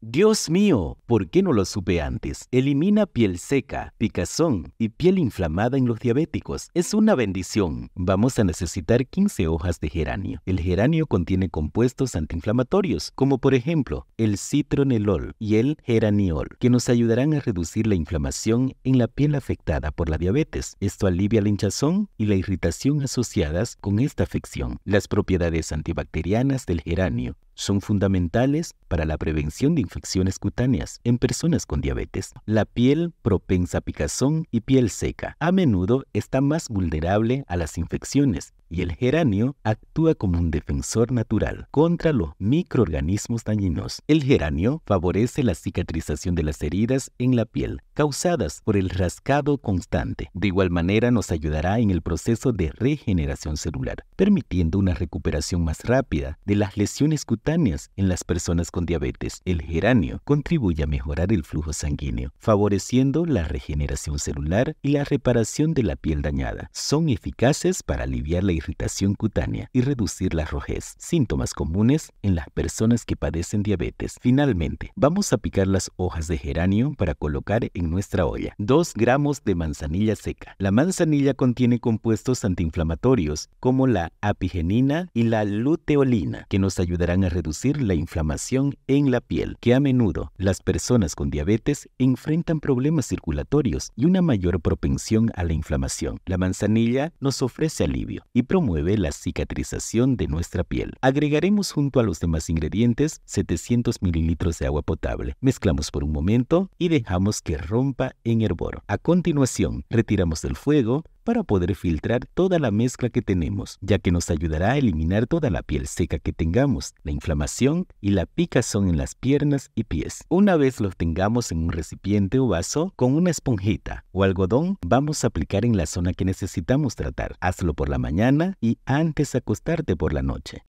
Dios mío, ¿por qué no lo supe antes? Elimina piel seca, picazón y piel inflamada en los diabéticos. Es una bendición. Vamos a necesitar 15 hojas de geranio. El geranio contiene compuestos antiinflamatorios, como por ejemplo el citronelol y el geraniol, que nos ayudarán a reducir la inflamación en la piel afectada por la diabetes. Esto alivia la hinchazón y la irritación asociadas con esta afección. Las propiedades antibacterianas del geranio son fundamentales para la prevención de infecciones cutáneas en personas con diabetes. La piel propensa a picazón y piel seca a menudo está más vulnerable a las infecciones y el geranio actúa como un defensor natural contra los microorganismos dañinos. El geranio favorece la cicatrización de las heridas en la piel causadas por el rascado constante. De igual manera nos ayudará en el proceso de regeneración celular, permitiendo una recuperación más rápida de las lesiones cutáneas en las personas con diabetes. El geranio contribuye a mejorar el flujo sanguíneo, favoreciendo la regeneración celular y la reparación de la piel dañada. Son eficaces para aliviar la irritación cutánea y reducir la rojez, síntomas comunes en las personas que padecen diabetes. Finalmente, vamos a picar las hojas de geranio para colocar en nuestra olla. 2 gramos de manzanilla seca. La manzanilla contiene compuestos antiinflamatorios como la apigenina y la luteolina, que nos ayudarán a reducir la inflamación en la piel, que a menudo las personas con diabetes enfrentan problemas circulatorios y una mayor propensión a la inflamación. La manzanilla nos ofrece alivio y promueve la cicatrización de nuestra piel. Agregaremos junto a los demás ingredientes 700 mililitros de agua potable. Mezclamos por un momento y dejamos que rompa en hervor. A continuación, retiramos del fuego, para poder filtrar toda la mezcla que tenemos, ya que nos ayudará a eliminar toda la piel seca que tengamos, la inflamación y la picazón en las piernas y pies. Una vez los tengamos en un recipiente o vaso, con una esponjita o algodón vamos a aplicar en la zona que necesitamos tratar. Hazlo por la mañana y antes acostarte por la noche.